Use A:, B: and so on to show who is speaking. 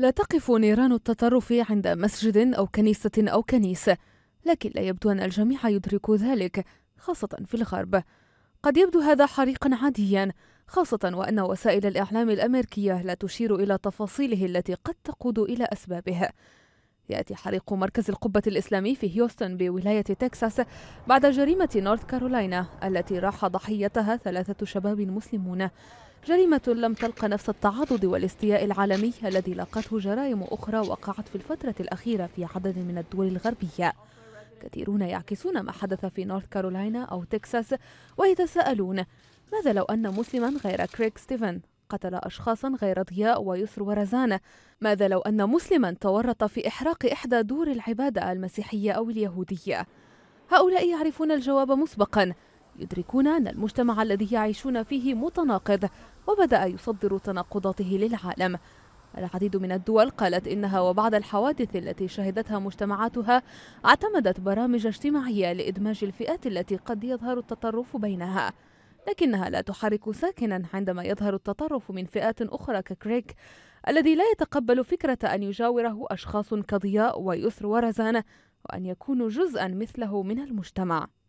A: لا تقف نيران التطرف عند مسجد أو كنيسة أو كنيسة لكن لا يبدو أن الجميع يدرك ذلك خاصة في الغرب قد يبدو هذا حريقا عاديا خاصة وأن وسائل الإعلام الأمريكية لا تشير إلى تفاصيله التي قد تقود إلى أسبابها يأتي حريق مركز القبة الإسلامي في هيوستن بولاية تكساس بعد جريمة نورث كارولاينا التي راح ضحيتها ثلاثة شباب مسلمون جريمة لم تلق نفس التعاضد والاستياء العالمي الذي لاقته جرائم أخرى وقعت في الفترة الأخيرة في عدد من الدول الغربية كثيرون يعكسون ما حدث في نورث كارولاينا أو تكساس ويتساءلون ماذا لو أن مسلما غير كريك ستيفن قتل أشخاصا غير ضياء ويسر ورزانة ماذا لو أن مسلما تورط في إحراق إحدى دور العبادة المسيحية أو اليهودية هؤلاء يعرفون الجواب مسبقا يدركون أن المجتمع الذي يعيشون فيه متناقض وبدأ يصدر تناقضاته للعالم العديد من الدول قالت إنها وبعد الحوادث التي شهدتها مجتمعاتها اعتمدت برامج اجتماعية لإدماج الفئات التي قد يظهر التطرف بينها لكنها لا تحرك ساكنا عندما يظهر التطرف من فئات أخرى ككريك الذي لا يتقبل فكرة أن يجاوره أشخاص كضياء ويسر ورزانة وأن يكونوا جزءا مثله من المجتمع